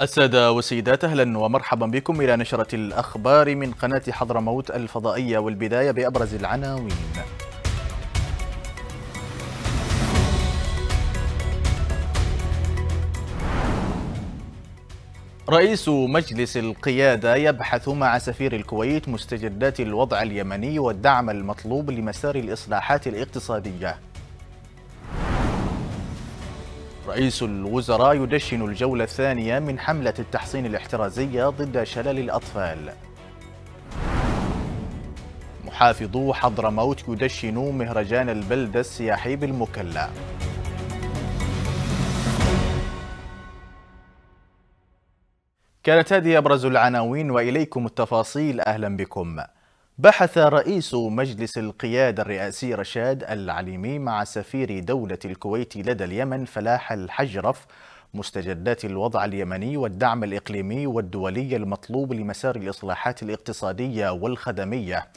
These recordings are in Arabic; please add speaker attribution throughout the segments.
Speaker 1: السادة والسيدات أهلا ومرحبا بكم إلى نشرة الأخبار من قناة حضرموت الفضائية والبداية بأبرز العناوين رئيس مجلس القيادة يبحث مع سفير الكويت مستجدات الوضع اليمني والدعم المطلوب لمسار الإصلاحات الاقتصادية رئيس الوزراء يدشن الجولة الثانية من حملة التحصين الاحترازية ضد شلل الأطفال محافظو حضرموت يدشن مهرجان البلدة السياحي بالمكلا كانت هذه أبرز العناوين وإليكم التفاصيل أهلا بكم بحث رئيس مجلس القيادة الرئاسي رشاد العليمي مع سفير دولة الكويت لدى اليمن فلاح الحجرف مستجدات الوضع اليمني والدعم الإقليمي والدولي المطلوب لمسار الإصلاحات الاقتصادية والخدمية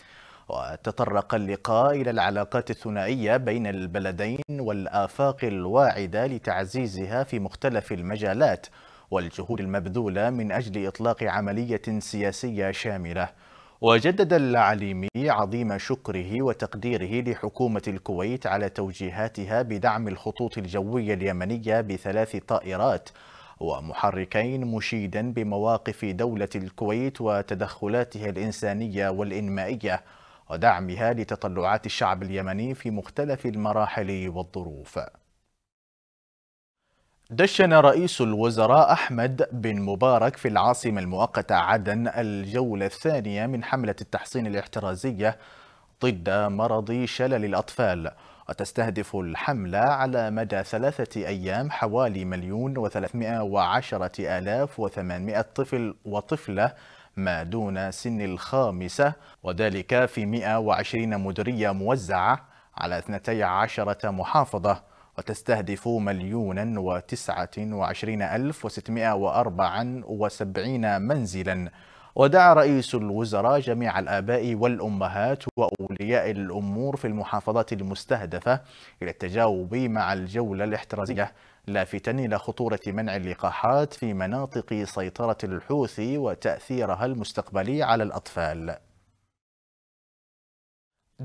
Speaker 1: وتطرق اللقاء إلى العلاقات الثنائية بين البلدين والآفاق الواعدة لتعزيزها في مختلف المجالات والجهود المبذولة من أجل إطلاق عملية سياسية شاملة وجدد العليمي عظيم شكره وتقديره لحكومة الكويت على توجيهاتها بدعم الخطوط الجوية اليمنية بثلاث طائرات ومحركين مشيدا بمواقف دولة الكويت وتدخلاتها الإنسانية والإنمائية ودعمها لتطلعات الشعب اليمني في مختلف المراحل والظروف دشن رئيس الوزراء أحمد بن مبارك في العاصمة المؤقتة عدن الجولة الثانية من حملة التحصين الاحترازية ضد مرض شلل الأطفال وتستهدف الحملة على مدى ثلاثة أيام حوالي مليون وثلاثمائة وعشرة آلاف وثمانمائة طفل وطفلة ما دون سن الخامسة وذلك في 120 مديرية موزعة على 12 محافظة وتستهدف مليونا وتسعة وعشرين ألف وستمائة وأربعا وسبعين منزلا ودعا رئيس الوزراء جميع الآباء والأمهات وأولياء الأمور في المحافظات المستهدفة إلى التجاوب مع الجولة الاحترازية لافتا إلى خطورة منع اللقاحات في مناطق سيطرة الحوثي وتأثيرها المستقبلي على الأطفال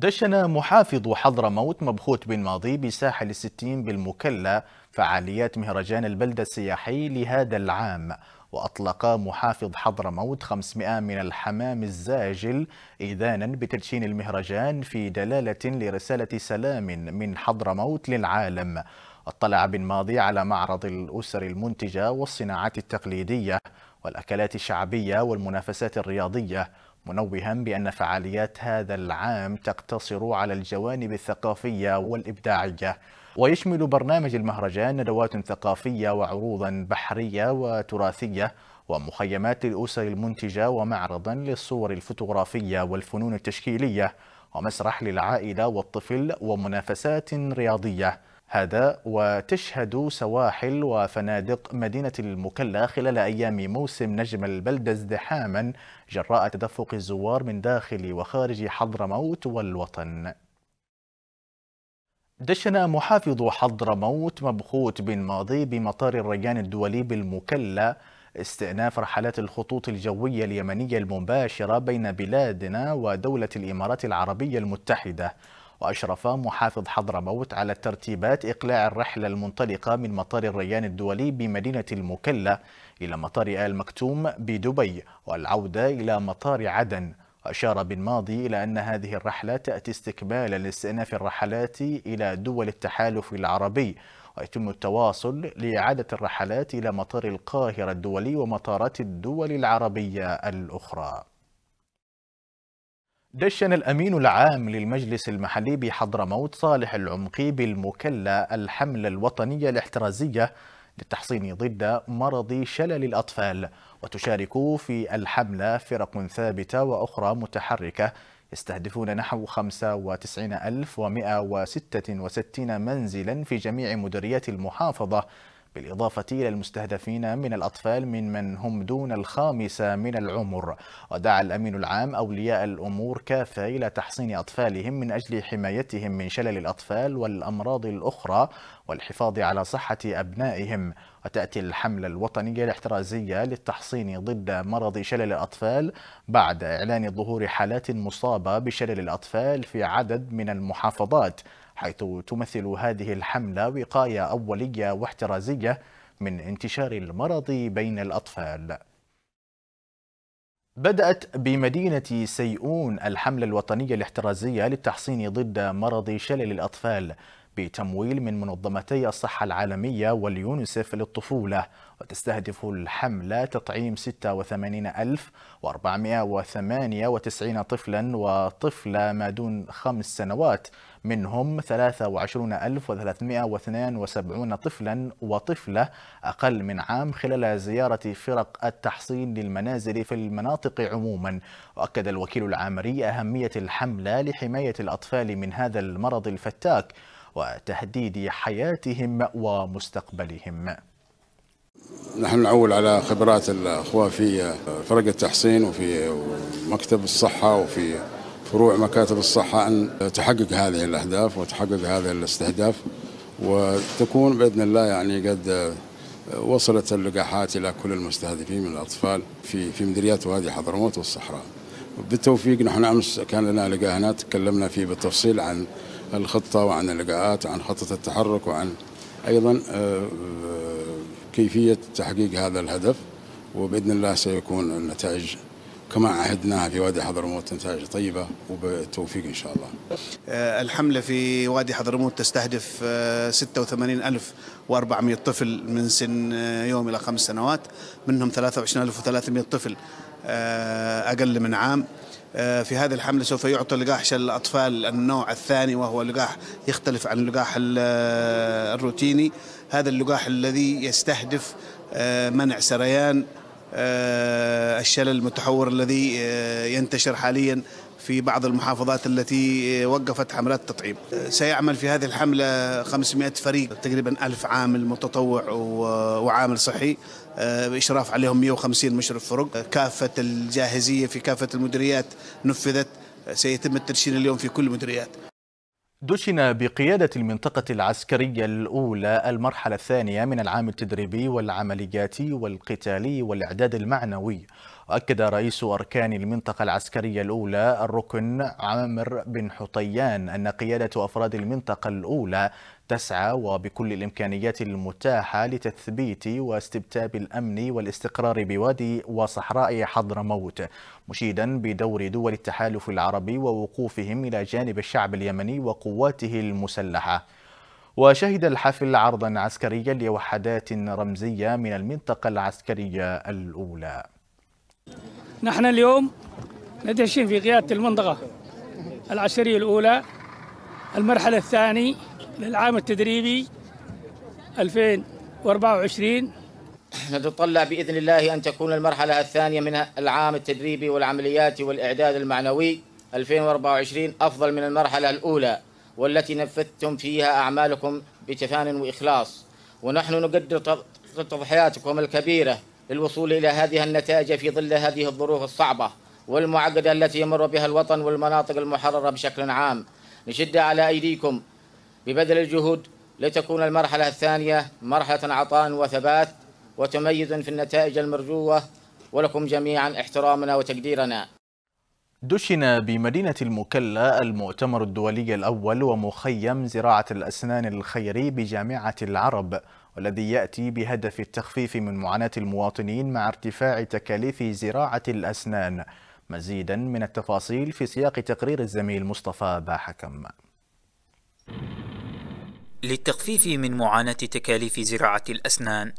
Speaker 1: دشن محافظ حضرموت مبخوت بن ماضي بساحل الستين بالمكلا فعاليات مهرجان البلدة السياحي لهذا العام وأطلق محافظ حضرموت 500 من الحمام الزاجل إذانا بتدشين المهرجان في دلالة لرسالة سلام من حضرموت للعالم اطلع بن ماضي على معرض الأسر المنتجة والصناعات التقليدية والأكلات الشعبية والمنافسات الرياضية منوها بأن فعاليات هذا العام تقتصر على الجوانب الثقافية والإبداعية ويشمل برنامج المهرجان ندوات ثقافية وعروضا بحرية وتراثية ومخيمات الأسر المنتجة ومعرضا للصور الفوتوغرافية والفنون التشكيلية ومسرح للعائلة والطفل ومنافسات رياضية هذا وتشهد سواحل وفنادق مدينة المكلا خلال أيام موسم نجم البلدة ازدحاما جراء تدفق الزوار من داخل وخارج حضرموت والوطن دشن محافظ حضرموت مبخوت بن ماضي بمطار الريان الدولي بالمكلا استئناف رحلات الخطوط الجوية اليمنية المباشرة بين بلادنا ودولة الإمارات العربية المتحدة وأشرف محافظ حضرموت على ترتيبات إقلاع الرحلة المنطلقة من مطار الريان الدولي بمدينة المكلا إلى مطار آل مكتوم بدبي والعودة إلى مطار عدن أشار بالماضي إلى أن هذه الرحلة تأتي استكمالا لاستئناف الرحلات إلى دول التحالف العربي ويتم التواصل لإعادة الرحلات إلى مطار القاهرة الدولي ومطارات الدول العربية الأخرى دشن الأمين العام للمجلس المحلي بحضرموت صالح العمقي بالمكلة الحملة الوطنية الاحترازية للتحصين ضد مرض شلل الأطفال وتشارك في الحملة فرق ثابتة وأخرى متحركة يستهدفون نحو 95166 منزلا في جميع مديريات المحافظة بالإضافة إلى المستهدفين من الأطفال من من هم دون الخامسة من العمر ودعا الأمين العام أولياء الأمور كافة إلى تحصين أطفالهم من أجل حمايتهم من شلل الأطفال والأمراض الأخرى والحفاظ على صحة أبنائهم وتأتي الحملة الوطنية الاحترازية للتحصين ضد مرض شلل الأطفال بعد إعلان ظهور حالات مصابة بشلل الأطفال في عدد من المحافظات حيث تمثل هذه الحملة وقاية أولية واحترازية من انتشار المرض بين الأطفال بدأت بمدينة سيئون الحملة الوطنية الاحترازية للتحصين ضد مرض شلل الأطفال بتمويل من منظمتي الصحة العالمية واليونسف للطفولة وتستهدف الحملة تطعيم 86498 طفلا وطفلة ما دون خمس سنوات منهم 23372 طفلا وطفلة أقل من عام خلال زيارة فرق التحصين للمنازل في المناطق عموما وأكد الوكيل العامري أهمية الحملة لحماية الأطفال من هذا المرض الفتاك وتهديد حياتهم ومستقبلهم نحن نعول على خبرات الأخوة في فرق التحصين وفي مكتب الصحة وفي فروع مكاتب الصحة أن تحقق هذه الأهداف وتحقق هذا الاستهداف وتكون بإذن الله يعني قد وصلت اللقاحات إلى كل المستهدفين من الأطفال في في مديريات وادي حضرموت والصحراء. بالتوفيق نحن أمس كان لنا لقاء هنا تكلمنا فيه بالتفصيل عن الخطة وعن اللقاءات وعن خطة التحرك وعن أيضا آه، آه، كيفية تحقيق هذا الهدف وبإذن الله سيكون النتائج كما عهدناها في وادي حضرموت نتائج طيبة وبالتوفيق إن شاء الله آه، الحملة في وادي حضرموت تستهدف 86400 آه، طفل من سن آه، يوم إلى خمس
Speaker 2: سنوات منهم 23300 طفل أقل من عام في هذه الحملة سوف يعطى لقاح شل الأطفال النوع الثاني وهو لقاح يختلف عن اللقاح الروتيني هذا اللقاح الذي يستهدف منع سريان آه، الشلل المتحور الذي آه، ينتشر حاليا في بعض المحافظات التي آه، وقفت حملات التطعيم سيعمل في هذه الحملة 500 فريق تقريبا ألف عامل متطوع وعامل صحي بإشراف عليهم 150 مشرف فرق كافة الجاهزية في كافة المديريات
Speaker 1: نفذت سيتم الترشين اليوم في كل المديريات دشن بقيادة المنطقة العسكرية الأولى المرحلة الثانية من العام التدريبي والعملياتي والقتالي والإعداد المعنوي أكد رئيس أركان المنطقة العسكرية الأولى الركن عامر بن حطيان أن قيادة أفراد المنطقة الأولى تسعى وبكل الإمكانيات المتاحة لتثبيت واستبتاب الأمن والاستقرار بوادي وصحراء حضرموت مشيدا بدور دول التحالف العربي ووقوفهم إلى جانب الشعب اليمني وقواته المسلحة وشهد الحفل عرضا عسكريا لوحدات رمزية من المنطقة العسكرية الأولى
Speaker 2: نحن اليوم ندهشين في قيادة المنطقة العسكرية الأولى المرحلة الثانية للعام التدريبي 2024
Speaker 1: نتطلع بإذن الله أن تكون المرحلة الثانية من العام التدريبي والعمليات والإعداد المعنوي 2024 أفضل من المرحلة الأولى والتي نفذتم فيها أعمالكم بتفان وإخلاص ونحن نقدر تضحياتكم الكبيرة للوصول إلى هذه النتائج في ظل هذه الظروف الصعبة والمعقدة التي يمر بها الوطن والمناطق المحررة بشكل عام نشد على أيديكم ببذل الجهود لتكون المرحلة الثانية مرحلة عطاء وثبات وتميز في النتائج المرجوة ولكم جميعا احترامنا وتقديرنا دشن بمدينة المكلا المؤتمر الدولي الأول ومخيم زراعة الأسنان الخيري بجامعة العرب والذي يأتي بهدف التخفيف من معاناة المواطنين مع ارتفاع تكاليف زراعة الأسنان مزيدا من التفاصيل في سياق تقرير الزميل مصطفى باحكم
Speaker 2: للتخفيف من معاناة تكاليف زراعة الأسنان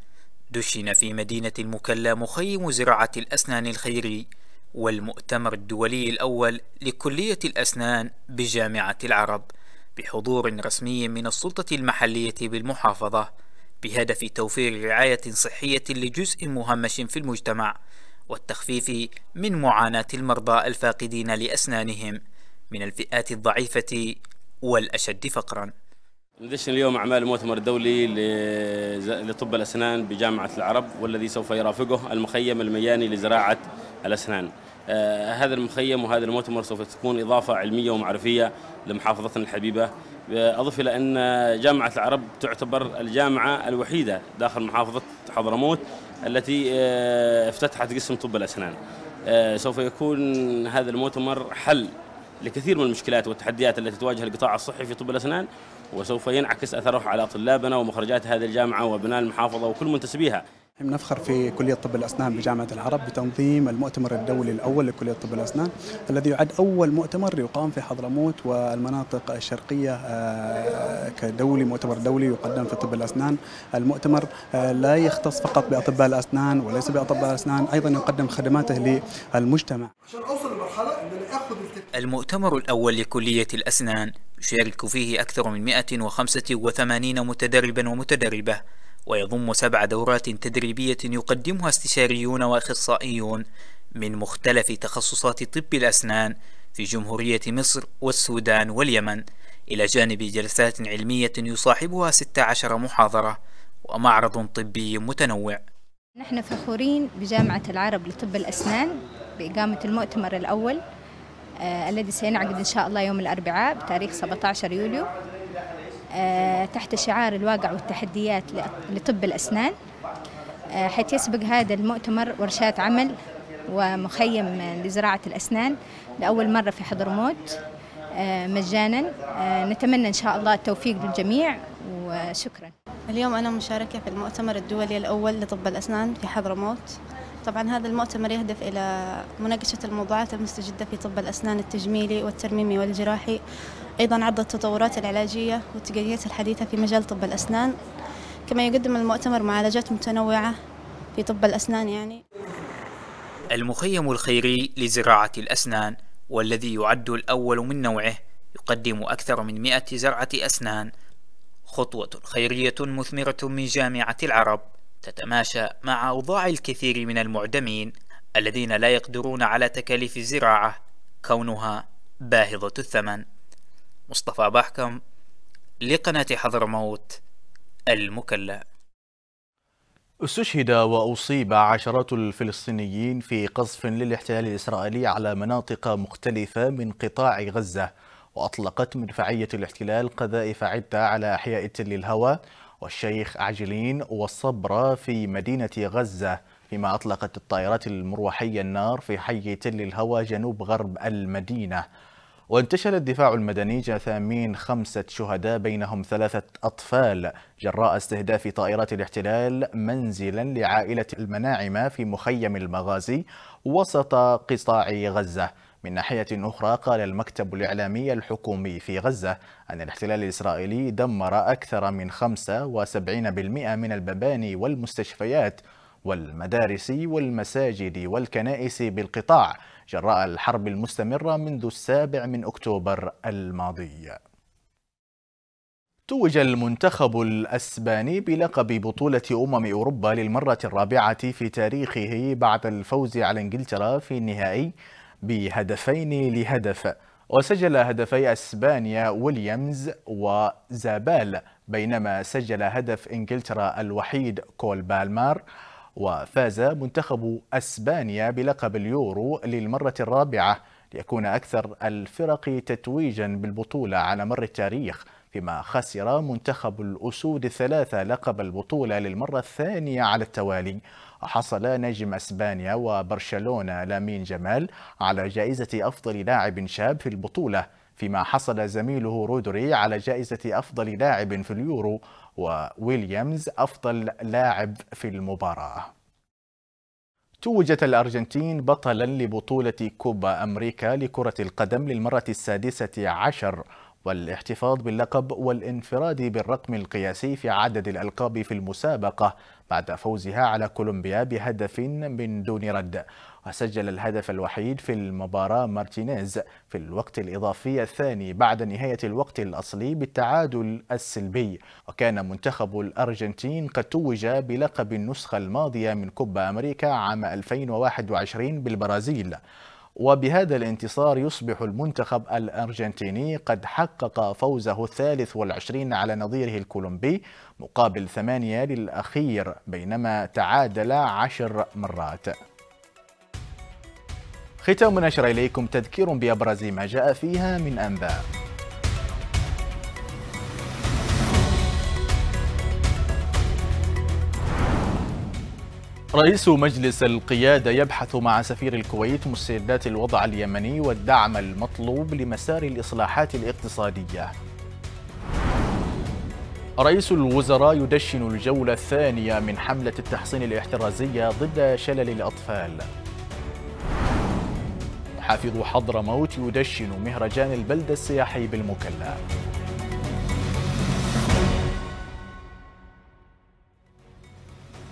Speaker 2: دشن في مدينة المكلا مخيم زراعة الأسنان الخيري والمؤتمر الدولي الأول لكلية الأسنان بجامعة العرب بحضور رسمي من السلطة المحلية بالمحافظة بهدف توفير رعاية صحية لجزء مهمش في المجتمع والتخفيف من معاناة المرضى الفاقدين لأسنانهم من الفئات الضعيفة والأشد فقراً ندشن اليوم أعمال المؤتمر الدولي لطب الأسنان بجامعة العرب والذي سوف يرافقه المخيم المياني لزراعة الأسنان آه، هذا المخيم وهذا المؤتمر سوف تكون إضافة علمية ومعرفية لمحافظتنا الحبيبة آه، أضف إلى أن جامعة العرب تعتبر الجامعة الوحيدة داخل محافظة حضرموت التي آه، افتتحت قسم طب الأسنان سوف يكون هذا المؤتمر حل لكثير من المشكلات والتحديات التي تواجه القطاع الصحي في طب الأسنان وسوف ينعكس أثره على طلابنا ومخرجات هذه الجامعة وأبناء المحافظة وكل منتسبيها
Speaker 1: نفخر في كلية طب الأسنان بجامعة العرب بتنظيم المؤتمر الدولي الأول لكلية طب الأسنان الذي يعد أول مؤتمر يقام في حضرموت والمناطق الشرقية آه، كدولي مؤتمر دولي يقدم في طب الأسنان المؤتمر آه، لا يختص فقط بأطباء الأسنان وليس بأطباء الأسنان أيضا يقدم خدماته للمجتمع
Speaker 2: عشان أوصل المؤتمر الأول لكلية الأسنان يشارك فيه أكثر من 185 متدربا ومتدربة ويضم سبع دورات تدريبية يقدمها استشاريون وأخصائيون من مختلف تخصصات طب الأسنان في جمهورية مصر والسودان واليمن إلى جانب جلسات علمية يصاحبها 16 محاضرة ومعرض طبي متنوع
Speaker 1: نحن فخورين بجامعة العرب لطب الأسنان بإقامة المؤتمر الأول آه، الذي سينعقد إن شاء الله يوم الأربعاء بتاريخ 17 يوليو آه، تحت شعار الواقع والتحديات لطب الأسنان آه، حيث يسبق هذا المؤتمر ورشات عمل ومخيم لزراعة الأسنان
Speaker 2: لأول مرة في حضرموت مجانا نتمنى إن شاء الله التوفيق للجميع وشكرا اليوم أنا مشاركة في المؤتمر الدولي الأول لطب الأسنان في حضرموت طبعا هذا المؤتمر يهدف إلى مناقشة الموضوعات المستجدة في طب الأسنان التجميلي والترميمي والجراحي أيضا عرض التطورات العلاجية والتقنيات الحديثة في مجال طب الأسنان كما يقدم المؤتمر معالجات متنوعة في طب الأسنان يعني المخيم الخيري لزراعة الأسنان والذي يعد الأول من نوعه يقدم أكثر من مئة زرعة أسنان خطوة خيرية مثمرة من جامعة العرب تتماشى مع أوضاع الكثير من المعدمين الذين لا يقدرون على تكاليف الزراعة كونها باهظة الثمن مصطفى بحكم لقناة حضرموت المكلا
Speaker 1: استشهد وأصيب عشرات الفلسطينيين في قصف للاحتلال الإسرائيلي على مناطق مختلفة من قطاع غزة وأطلقت مدفعية الاحتلال قذائف عدة على أحياء تل الهوى والشيخ عجلين والصبرة في مدينة غزة فيما أطلقت الطائرات المروحية النار في حي تل الهوى جنوب غرب المدينة وانتشل الدفاع المدني جثامين خمسة شهداء بينهم ثلاثة أطفال جراء استهداف طائرات الاحتلال منزلا لعائلة المناعمة في مخيم المغازي وسط قطاع غزة من ناحية أخرى قال المكتب الإعلامي الحكومي في غزة أن الاحتلال الإسرائيلي دمر أكثر من 75% من المباني والمستشفيات والمدارس والمساجد والكنائس بالقطاع جراء الحرب المستمرة منذ السابع من أكتوبر الماضي توج المنتخب الأسباني بلقب بطولة أمم أوروبا للمرة الرابعة في تاريخه بعد الفوز على إنجلترا في النهائي بهدفين لهدف وسجل هدفي اسبانيا ويليامز وزابال بينما سجل هدف انجلترا الوحيد كول بالمار وفاز منتخب اسبانيا بلقب اليورو للمره الرابعه ليكون اكثر الفرق تتويجا بالبطوله على مر التاريخ فيما خسر منتخب الاسود الثلاثه لقب البطوله للمره الثانيه على التوالي حصل نجم اسبانيا وبرشلونه لامين جمال على جائزه افضل لاعب شاب في البطوله فيما حصل زميله رودري على جائزه افضل لاعب في اليورو وويليامز افضل لاعب في المباراه توجت الأرجنتين بطلا لبطولة كوبا أمريكا لكرة القدم للمرة السادسة عشر والاحتفاظ باللقب والانفراد بالرقم القياسي في عدد الألقاب في المسابقة بعد فوزها على كولومبيا بهدف من دون رد وسجل الهدف الوحيد في المباراة مارتينيز في الوقت الإضافي الثاني بعد نهاية الوقت الأصلي بالتعادل السلبي وكان منتخب الأرجنتين قد توج بلقب النسخة الماضية من كوبا أمريكا عام 2021 بالبرازيل وبهذا الانتصار يصبح المنتخب الأرجنتيني قد حقق فوزه الثالث والعشرين على نظيره الكولومبي مقابل ثمانية للأخير بينما تعادل عشر مرات ختام نشر إليكم تذكير بأبرز ما جاء فيها من أنباء رئيس مجلس القيادة يبحث مع سفير الكويت مستندات الوضع اليمني والدعم المطلوب لمسار الإصلاحات الاقتصادية رئيس الوزراء يدشن الجولة الثانية من حملة التحصين الاحترازية ضد شلل الأطفال حافظ حضرموت يدشن مهرجان البلدة السياحي بالمكلا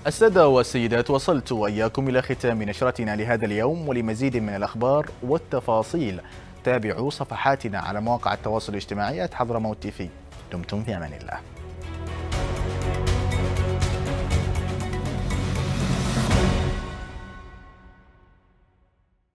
Speaker 1: السادة والسيدات وصلت وإياكم إلى ختام نشرتنا لهذا اليوم ولمزيد من الأخبار والتفاصيل تابعوا صفحاتنا على مواقع التواصل الاجتماعي حضرموت تي في دمتم في أمان الله